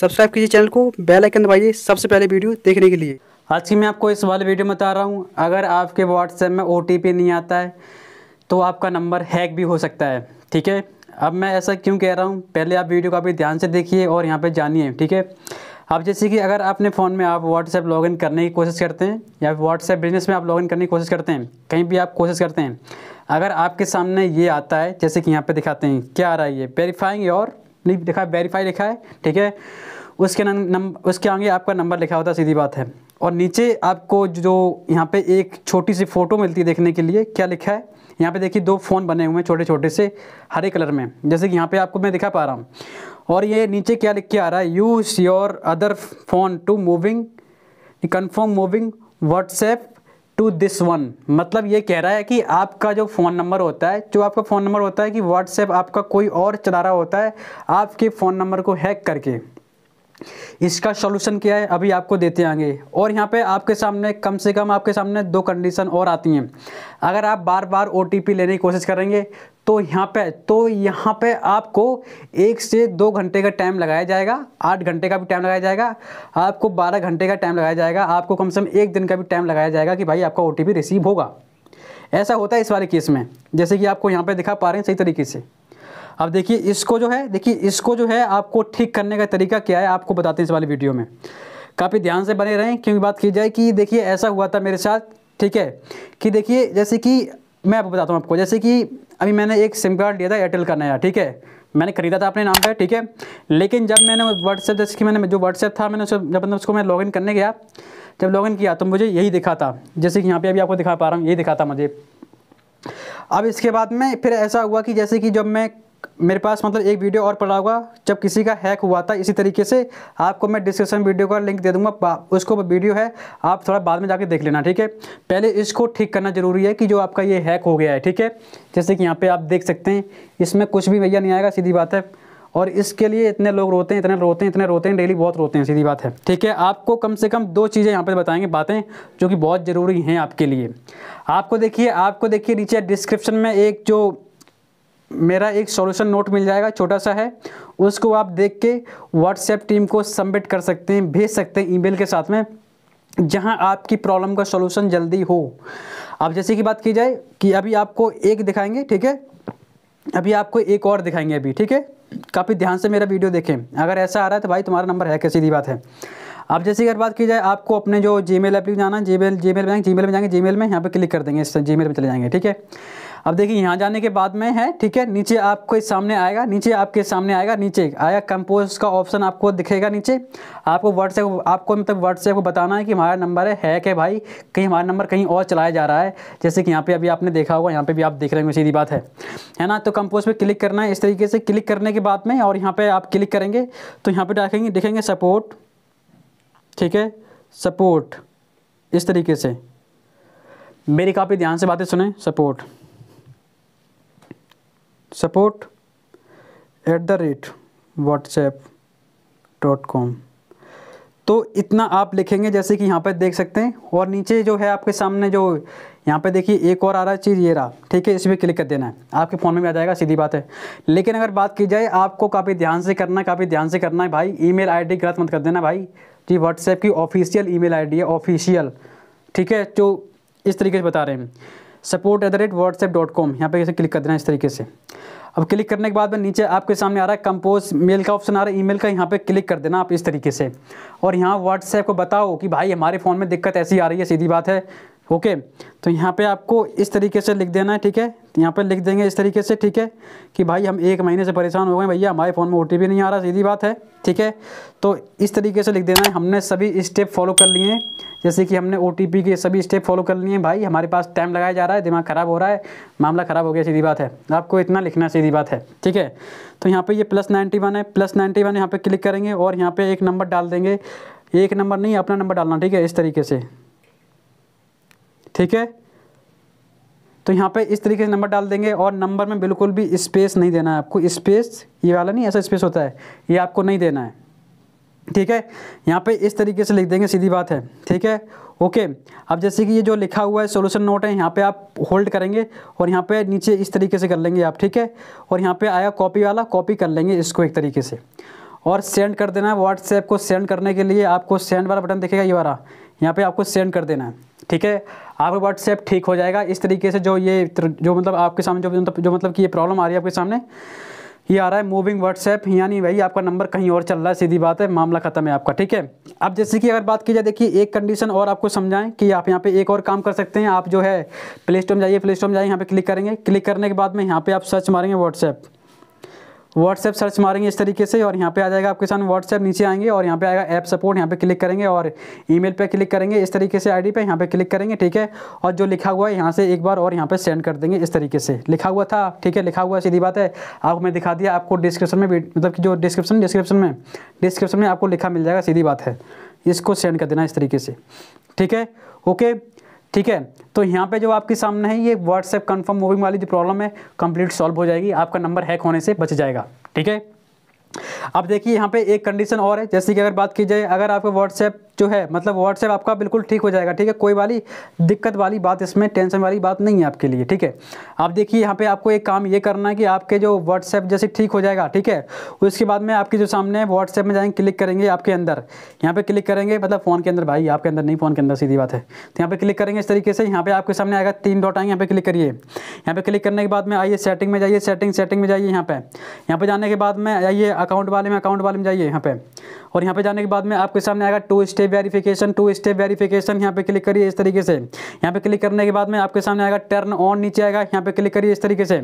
Subscribe कीजिए channel को bell icon दबाइए सबसे पहले वीडियो देखने के लिए आज की मैं आपको इस वाले वीडियो में बता रहा हूँ अगर आपके व्हाट्सएप में ओ नहीं आता है तो आपका नंबर हैक भी हो सकता है ठीक है अब मैं ऐसा क्यों कह रहा हूँ पहले आप वीडियो काफ़ी ध्यान से देखिए और यहाँ पर जानिए ठीक है अब जैसे कि अगर अपने फ़ोन में आप व्हाट्सएप लॉगिन करने की कोशिश करते हैं या व्हाट्सएप बिजनेस में आप लॉगिन करने की कोशिश करते हैं कहीं भी आप कोशिश करते हैं अगर आपके सामने ये आता है जैसे कि यहाँ पे दिखाते हैं क्या आ रहा है ये वेरीफाइंग योर नहीं देखा वेरीफाई लिखा है ठीक है उसके नंबर उसके आगे आपका नंबर लिखा होता है सीधी बात है और नीचे आपको जो यहाँ पे एक छोटी सी फ़ोटो मिलती है देखने के लिए क्या लिखा है यहाँ पे देखिए दो फ़ोन बने हुए हैं छोटे छोटे से हरे कलर में जैसे कि यहाँ पे आपको मैं दिखा पा रहा हूँ और ये नीचे क्या लिख के आ रहा है use your other phone to moving confirm moving WhatsApp to this one मतलब ये कह रहा है कि आपका जो फ़ोन नंबर होता है जो आपका फ़ोन नंबर होता है कि व्हाट्सएप आपका कोई और चला रहा होता है आपके फ़ोन नंबर को हैक करके इसका सोल्यूशन क्या है अभी आपको देते आएंगे और यहाँ पे आपके सामने कम से कम आपके सामने दो कंडीशन और आती हैं अगर आप बार बार ओ लेने की कोशिश करेंगे तो यहाँ पे तो यहाँ पे आपको एक से दो घंटे का टाइम लगाया जाएगा आठ घंटे का भी टाइम लगाया जाएगा आपको बारह घंटे का टाइम लगाया जाएगा आपको कम से कम एक दिन का भी टाइम लगाया जाएगा कि भाई आपका ओ रिसीव होगा ऐसा होता है इस वाले केस में जैसे कि आपको यहाँ पर दिखा पा रहे हैं सही तरीके से अब देखिए इसको जो है देखिए इसको जो है आपको ठीक करने का तरीका क्या है आपको बताते हैं इस वाले वीडियो में काफ़ी ध्यान से बने रहें क्योंकि बात की जाए कि देखिए ऐसा हुआ था मेरे साथ ठीक है कि देखिए जैसे कि मैं आपको बताता हूँ आपको जैसे कि अभी मैंने एक सिम कार्ड लिया था एयरटेल का नया ठीक है मैंने खरीदा था अपने नाम पे ठीक है लेकिन जब मैंने व्हाट्सएप जैसे कि मैंने जो व्हाट्सएप था मैंने उसे जब मतलब उसको मैं लॉगिन करने गया जब लॉगिन किया तो मुझे यही दिखा था जैसे कि यहाँ पे अभी आपको दिखा पा रहा हूँ यही दिखा था मुझे अब इसके बाद में फिर ऐसा हुआ कि जैसे कि जब मैं मेरे पास मतलब एक वीडियो और पड़ा होगा जब किसी का हैक हुआ था इसी तरीके से आपको मैं डिस्क्रिप्शन वीडियो का लिंक दे दूंगा उसको वीडियो है आप थोड़ा बाद में जाके देख लेना ठीक है पहले इसको ठीक करना ज़रूरी है कि जो आपका ये हैक हो गया है ठीक है जैसे कि यहाँ पे आप देख सकते हैं इसमें कुछ भी भैया नहीं आएगा सीधी बात है और इसके लिए इतने लोग रोते हैं इतने रोते हैं इतने रोते हैं डेली बहुत रोते हैं सीधी बात है ठीक है आपको कम से कम दो चीज़ें यहाँ पर बताएंगे बातें जो कि बहुत ज़रूरी हैं आपके लिए आपको देखिए आपको देखिए नीचे डिस्क्रिप्शन में एक जो मेरा एक सॉल्यूशन नोट मिल जाएगा छोटा सा है उसको आप देख के व्हाट्सएप टीम को सबमिट कर सकते हैं भेज सकते हैं ईमेल के साथ में जहां आपकी प्रॉब्लम का सॉल्यूशन जल्दी हो अब जैसे की बात की जाए कि अभी आपको एक दिखाएंगे ठीक है अभी आपको एक और दिखाएंगे अभी ठीक है काफ़ी ध्यान से मेरा वीडियो देखें अगर ऐसा आ रहा है तो भाई तुम्हारा नंबर है कैसी भी बात है अब जैसे अगर बात की जाए आपको अपने जो जी मेल ऐप जाना जी मेल जी मेल में जाएंगे जी मेल में जाएंगे जी मेल में यहाँ पर क्लिक कर देंगे इस जी मेल में चले जाएंगे ठीक है अब देखिए यहाँ जाने के बाद में है ठीक है नीचे आपके सामने आएगा नीचे आपके सामने आएगा नीचे आया कंपोज का ऑप्शन आपको दिखेगा नीचे आपको व्हाट्सएप आपको मतलब व्हाट्सएप को बताना है कि हमारा नंबर है हैक है भाई कहीं हमारा नंबर कहीं और चलाया जा रहा है जैसे कि यहाँ पर अभी आपने देखा होगा यहाँ पर भी आप देख रहे हैं सीधी बात है है ना तो कंपोज पर क्लिक करना है इस तरीके से क्लिक करने के बाद में और यहाँ पर आप क्लिक करेंगे तो यहाँ पर डालेंगे देखेंगे सपोर्ट ठीक है सपोर्ट इस तरीके से मेरी काफ़ी ध्यान से बातें सुने support support at the rate WhatsApp dot com तो इतना आप लिखेंगे जैसे कि यहाँ पर देख सकते हैं और नीचे जो है आपके सामने जो यहाँ पे देखिए एक और आ रहा है चीज़ ये रहा ठीक है इस पर क्लिक कर देना है आपके फ़ोन में भी आ जाएगा सीधी बात है लेकिन अगर बात की जाए आपको काफ़ी ध्यान से करना है काफ़ी ध्यान से करना है भाई ईमेल आईडी गलत मत कर देना भाई जी व्हाट्सएप की ऑफिशियल ईमेल आईडी है ऑफिशियल ठीक है जो इस तरीके से बता रहे हैं support at the rate WhatsApp dot com यहाँ पर इसे क्लिक कर देना इस तरीके से अब क्लिक करने के बाद में नीचे आपके सामने आ रहा है कंपोज मेल का ऑप्शन आ रहा है ईमेल का यहाँ पे क्लिक कर देना आप इस तरीके से और यहाँ व्हाट्सएप को बताओ कि भाई हमारे फ़ोन में दिक्कत ऐसी आ रही है सीधी बात है ओके तो यहाँ पे आपको इस तरीके से लिख देना है ठीक है तो यहाँ पर लिख देंगे इस तरीके से ठीक है कि भाई हम एक महीने से परेशान हो गए भैया हमारे फ़ोन में ओ नहीं आ रहा सीधी बात है ठीक है तो इस तरीके से लिख देना है हमने सभी स्टेप फॉलो कर लिए जैसे कि हमने ओ के सभी स्टेप फॉलो कर लिए भाई हमारे पास टाइम लगाया जा रहा है दिमाग ख़राब हो रहा है मामला ख़राब हो गया सीधी बात है आपको इतना लिखना सीधी बात है ठीक है तो यहाँ पर ये प्लस नाइन्टी वन है प्लस नाइन्टी वन यहाँ पर क्लिक करेंगे और यहाँ पर एक नंबर डाल देंगे एक नंबर नहीं अपना नंबर डालना ठीक है इस तरीके से ठीक है तो यहाँ पे इस तरीके से नंबर डाल देंगे और नंबर में बिल्कुल भी स्पेस नहीं देना है आपको स्पेस ये वाला नहीं ऐसा स्पेस होता है ये आपको नहीं देना है ठीक है यहाँ पे इस तरीके से लिख देंगे सीधी बात है ठीक है ओके अब जैसे कि ये जो लिखा हुआ है सॉल्यूशन नोट है यहाँ पे आप होल्ड करेंगे और यहाँ पे नीचे इस तरीके से कर लेंगे आप ठीक है और यहाँ पे आया कॉपी वाला कॉपी कर लेंगे इसको एक तरीके से और सेंड कर देना है व्हाट्सएप को सेंड करने के लिए आपको सेंड वाला बटन देखेगा ये वाला यहाँ पे आपको सेंड कर देना है ठीक है आपका व्हाट्सएप ठीक हो जाएगा इस तरीके से जो ये जो मतलब आपके सामने जो मतलब जो मतलब कि ये प्रॉब्लम आ रही है आपके सामने ये आ रहा है मूविंग व्हाट्सएप यानी भाई आपका नंबर कहीं और चल रहा है सीधी बात है मामला खत्म है आपका ठीक है अब जैसे कि अगर बात की जाए देखिए एक कंडीशन और आपको समझाएं कि आप यहाँ पे एक और काम कर सकते हैं आप जो है प्ले स्टोर में जाइए प्ले स्टोर में जाइए यहाँ पे क्लिक करेंगे क्लिक करने के बाद में यहाँ पे आप सर्च मारेंगे व्हाट्सएप व्हाट्सएप सर्च मारेंगे इस तरीके से और यहाँ पे आ जाएगा आपके सामने व्हाट्सएप नीचे आएंगे और यहाँ पे आएगा ऐप सपोर्ट यहाँ पे क्लिक करेंगे और ईमेल पे क्लिक करेंगे इस तरीके से आईडी पे यहाँ पे क्लिक करेंगे ठीक है और जो लिखा हुआ है यहाँ से एक बार और यहाँ पे सेंड कर देंगे इस तरीके से लिखा हुआ था ठीक है लिखा हुआ सीधी बात है आपको मैं दिखा दिया आपको डिस्क्रिप्शन में मतलब कि जो डिस्क्रिप्शन डिस्क्रिप्शन में डिस्क्रिप्शन में आपको लिखा मिल जाएगा सीधी बात है इसको सेंड कर देना इस तरीके से ठीक है ओके ठीक है तो यहाँ पे जो आपके सामने है ये व्हाट्सएप कन्फर्म मूविंग वाली जो प्रॉब्लम है कंप्लीट सॉल्व हो जाएगी आपका नंबर हैक होने से बच जाएगा ठीक है अब देखिए यहाँ पे एक कंडीशन और है जैसे कि अगर बात की जाए अगर आपका व्हाट्सएप जो है मतलब व्हाट्सएप आपका बिल्कुल ठीक हो जाएगा ठीक है कोई वाली दिक्कत वाली बात इसमें टेंशन वाली बात नहीं है आपके लिए ठीक है आप देखिए यहाँ पे आपको एक काम ये करना है कि आपके जो व्हाट्सएप जैसे ठीक हो जाएगा ठीक है उसके बाद में आपके जो सामने व्हाट्सएप में जाएंगे क्लिक करेंगे आपके अंदर यहाँ पर क्लिक करेंगे मतलब फ़ोन के अंदर भाई आपके अंदर नहीं फ़ोन के अंदर सीधी बात है तो यहाँ पर क्लिक करेंगे इस तरीके से यहाँ पर आपके सामने आएगा तीन डॉट आएंगे यहाँ पर क्लिक करिए यहाँ पर क्लिक करने के बाद में आइए सेटिंग में जाइए सेटिंग सेटिंग में जाइए यहाँ पर यहाँ पर जाने के बाद में आइए अकाउंट वाले में अकाउंट वाले में जाइए यहाँ पे और यहाँ पे जाने के बाद में आपके सामने आएगा two step verification two step verification यहाँ पे क्लिक करिए इस तरीके से यहाँ पे क्लिक करने के बाद में आपके सामने आएगा टर्न ऑन नीचे आएगा यहाँ पे क्लिक करिए इस तरीके से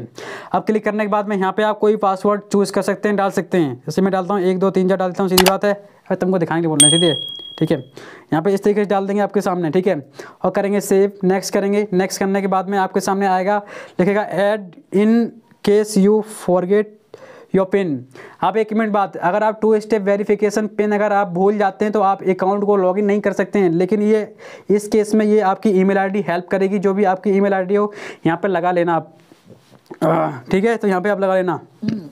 अब क्लिक करने के बाद में यहाँ पे आप कोई पासवर्ड चूज़ कर सकते हैं डाल सकते हैं जैसे मैं डालता हूँ एक दो तीन चार डालता हूँ सीधी बात है अरे तुमको दिखाएंगे बोलना सीधे ठीक है यहाँ पे इस तरीके से डाल देंगे आपके सामने ठीक है और करेंगे सेव नेक्स्ट करेंगे नेक्स्ट करने के बाद में आपके सामने आएगा लिखेगा add in case you forget your PIN आप एक मिनट बात अगर आप टू स्टेप वेरिफिकेशन पिन अगर आप भूल जाते हैं तो आप अकाउंट को लॉगिन नहीं कर सकते हैं लेकिन ये इस केस में ये आपकी ईमेल आईडी हेल्प करेगी जो भी आपकी ईमेल आईडी हो यहाँ पर लगा लेना आप ठीक है तो यहाँ पर आप लगा लेना हम्म।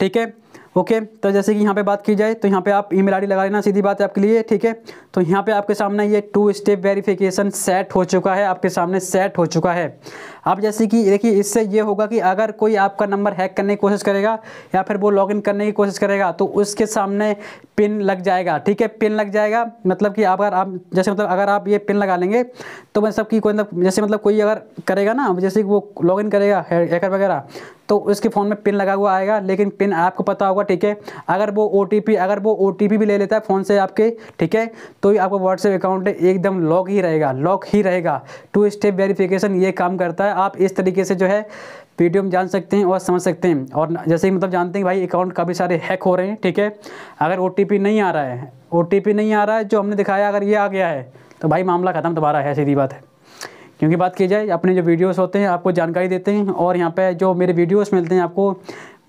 ठीक है ओके तो जैसे कि यहाँ पे बात की जाए तो यहाँ पे आप ईमेल आईडी लगा लेना सीधी बात है आपके लिए ठीक है तो यहाँ पे आपके सामने ये टू स्टेप वेरिफिकेशन सेट हो चुका है आपके सामने सेट हो चुका है अब जैसे कि देखिए इससे ये होगा कि अगर कोई आपका नंबर हैक करने की कोशिश करेगा या फिर वो इन करने की कोशिश करेगा तो उसके सामने पिन लग जाएगा ठीक है पिन लग जाएगा मतलब कि अगर आप जैसे मतलब अगर आप ये पिन लगा लेंगे तो मतलब कि कोई मतलब जैसे मतलब कोई अगर करेगा ना जैसे वो लॉग करेगा हैकर वगैरह तो उसके फ़ोन में पिन लगा हुआ आएगा लेकिन पिन आपको पता होगा ठीक है अगर वो ओ अगर वो ओ भी ले लेता है फ़ोन से आपके ठीक है तो ये आपका व्हाट्सएप अकाउंट एकदम लॉक ही रहेगा लॉक ही रहेगा टू स्टेप वेरीफिकेशन ये काम करता है आप इस तरीके से जो है वीडियो में जान सकते हैं और समझ सकते हैं और जैसे ही मतलब जानते हैं भाई अकाउंट काफ़ी सारे हैक हो रहे हैं ठीक है अगर ओ नहीं आ रहा है ओ नहीं आ रहा है जो हमने दिखाया अगर ये आ गया है तो भाई मामला ख़त्म तुम्हारा है सीधी बात है क्योंकि बात की जाए अपने जो वीडियोस होते हैं आपको जानकारी देते हैं और यहाँ पे जो मेरे वीडियोस मिलते हैं आपको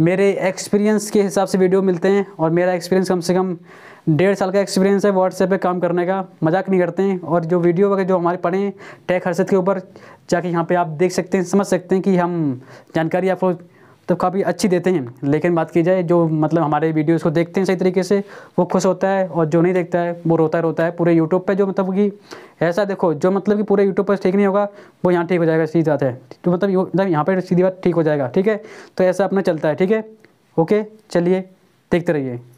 मेरे एक्सपीरियंस के हिसाब से वीडियो मिलते हैं और मेरा एक्सपीरियंस कम से कम डेढ़ साल का एक्सपीरियंस है व्हाट्सएप पे काम करने का मजाक नहीं करते हैं और जो वीडियो वगैरह जो हमारे पढ़े हैं टेक हर्षद के ऊपर जाके यहाँ पर आप देख सकते हैं समझ सकते हैं कि हम जानकारी आपको तो काफ़ी अच्छी देते हैं लेकिन बात की जाए जो मतलब हमारे वीडियोज़ को देखते हैं सही तरीके से वो खुश होता है और जो नहीं देखता है वो रोता रोता है पूरे यूट्यूब पर जो मतलब कि ऐसा देखो जो मतलब कि पूरे यूट्यूब पर ठीक नहीं होगा वो यहाँ ठीक हो जाएगा सीधी बात है तो मतलब यहाँ पर सीधी बात ठीक हो जाएगा ठीक है तो ऐसा अपना चलता है ठीक है ओके चलिए देखते रहिए